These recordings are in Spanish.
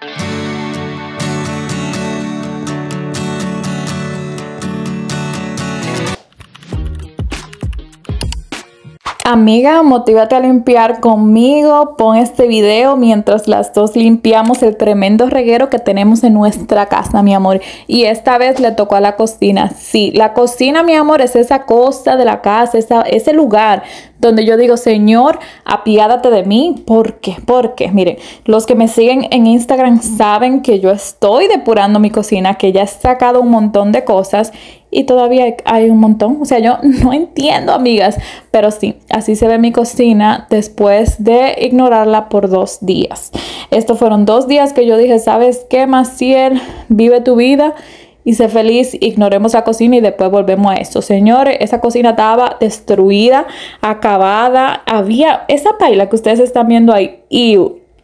Thank you. Amiga, motívate a limpiar conmigo. Pon este video mientras las dos limpiamos el tremendo reguero que tenemos en nuestra casa, mi amor. Y esta vez le tocó a la cocina. Sí, la cocina, mi amor, es esa cosa de la casa, esa, ese lugar donde yo digo, Señor, apiádate de mí. ¿Por qué? Porque, miren, los que me siguen en Instagram saben que yo estoy depurando mi cocina, que ya he sacado un montón de cosas y todavía hay un montón. O sea, yo no entiendo, amigas, pero sí, así se ve mi cocina después de ignorarla por dos días. Estos fueron dos días que yo dije, ¿sabes qué, Maciel? Vive tu vida y sé feliz, ignoremos la cocina y después volvemos a esto. Señores, esa cocina estaba destruida, acabada, había esa paila que ustedes están viendo ahí, y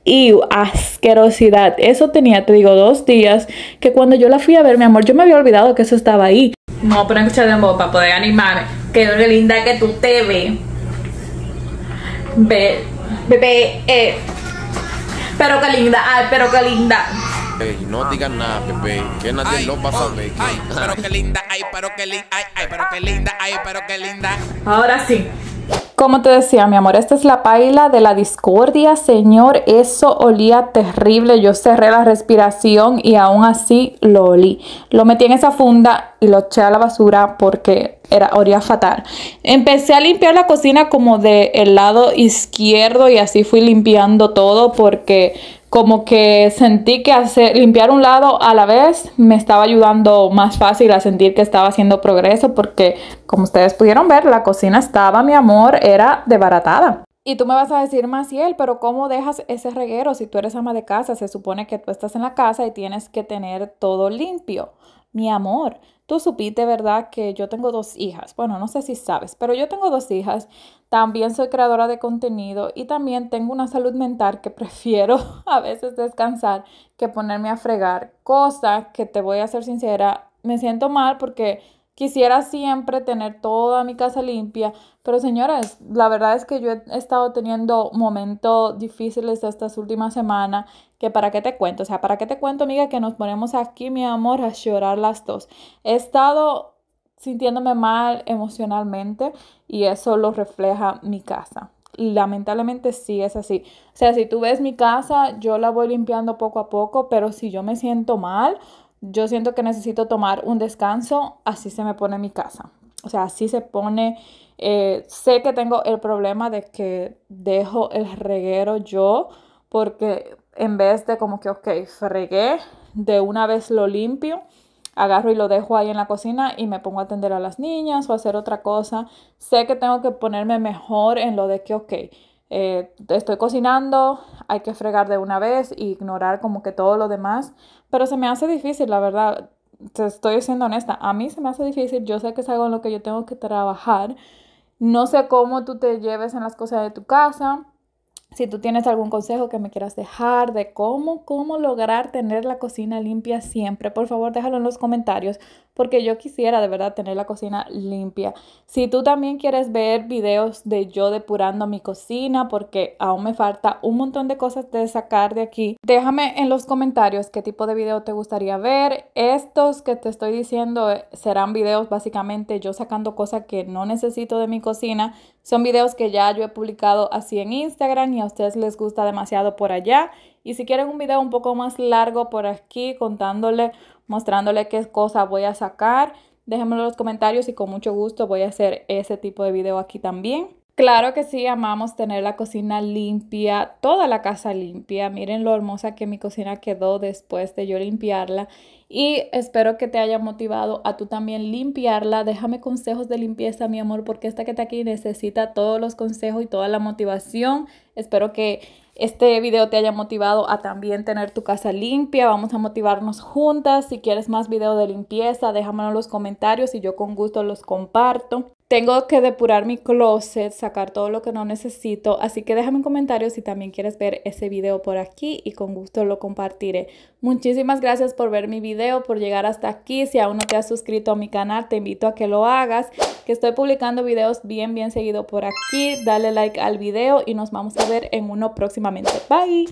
y asquerosidad. Eso tenía, te digo, dos días que cuando yo la fui a ver, mi amor, yo me había olvidado que eso estaba ahí. No, pero escucha de para poder animarme. Qué linda que tú te ves. Ve, bebé, eh. Pero qué linda, ay, pero qué linda. Ey, no digas nada, bebé que nadie lo va a saber. pero qué linda, ay, pero qué linda, ay, ay, pero qué linda, ay, pero qué linda. Ahora sí. Como te decía, mi amor, esta es la paila de la discordia, señor. Eso olía terrible. Yo cerré la respiración y aún así lo olí. Lo metí en esa funda y lo eché a la basura porque era olía fatal. Empecé a limpiar la cocina como del lado izquierdo y así fui limpiando todo porque como que sentí que hacer, limpiar un lado a la vez me estaba ayudando más fácil a sentir que estaba haciendo progreso porque como ustedes pudieron ver la cocina estaba, mi amor, era debaratada Y tú me vas a decir, Maciel, pero ¿cómo dejas ese reguero si tú eres ama de casa? Se supone que tú estás en la casa y tienes que tener todo limpio mi amor, tú supiste, ¿verdad? Que yo tengo dos hijas. Bueno, no sé si sabes, pero yo tengo dos hijas. También soy creadora de contenido y también tengo una salud mental que prefiero a veces descansar que ponerme a fregar. Cosa que te voy a ser sincera, me siento mal porque Quisiera siempre tener toda mi casa limpia, pero señoras, la verdad es que yo he estado teniendo momentos difíciles estas últimas semanas, que para qué te cuento, o sea, para qué te cuento, amiga, que nos ponemos aquí, mi amor, a llorar las dos. He estado sintiéndome mal emocionalmente y eso lo refleja mi casa. Lamentablemente sí es así. O sea, si tú ves mi casa, yo la voy limpiando poco a poco, pero si yo me siento mal, yo siento que necesito tomar un descanso, así se me pone mi casa. O sea, así se pone, eh, sé que tengo el problema de que dejo el reguero yo, porque en vez de como que, ok, fregué, de una vez lo limpio, agarro y lo dejo ahí en la cocina y me pongo a atender a las niñas o hacer otra cosa. Sé que tengo que ponerme mejor en lo de que, ok, eh, estoy cocinando, hay que fregar de una vez e ignorar como que todo lo demás, pero se me hace difícil, la verdad, te estoy siendo honesta, a mí se me hace difícil, yo sé que es algo en lo que yo tengo que trabajar, no sé cómo tú te lleves en las cosas de tu casa, si tú tienes algún consejo que me quieras dejar de cómo, cómo lograr tener la cocina limpia siempre, por favor déjalo en los comentarios porque yo quisiera de verdad tener la cocina limpia. Si tú también quieres ver videos de yo depurando mi cocina porque aún me falta un montón de cosas de sacar de aquí, déjame en los comentarios qué tipo de video te gustaría ver. Estos que te estoy diciendo eh, serán videos básicamente yo sacando cosas que no necesito de mi cocina. Son videos que ya yo he publicado así en Instagram a ustedes les gusta demasiado por allá. Y si quieren un video un poco más largo por aquí contándole, mostrándole qué cosa voy a sacar, déjenmelo en los comentarios y con mucho gusto voy a hacer ese tipo de video aquí también. Claro que sí, amamos tener la cocina limpia, toda la casa limpia. Miren lo hermosa que mi cocina quedó después de yo limpiarla. Y espero que te haya motivado a tú también limpiarla. Déjame consejos de limpieza, mi amor, porque esta que está aquí necesita todos los consejos y toda la motivación. Espero que este video te haya motivado a también tener tu casa limpia. Vamos a motivarnos juntas. Si quieres más videos de limpieza, déjamelo en los comentarios y yo con gusto los comparto. Tengo que depurar mi closet, sacar todo lo que no necesito, así que déjame un comentario si también quieres ver ese video por aquí y con gusto lo compartiré. Muchísimas gracias por ver mi video, por llegar hasta aquí. Si aún no te has suscrito a mi canal, te invito a que lo hagas, que estoy publicando videos bien, bien seguido por aquí. Dale like al video y nos vamos a ver en uno próximamente. Bye.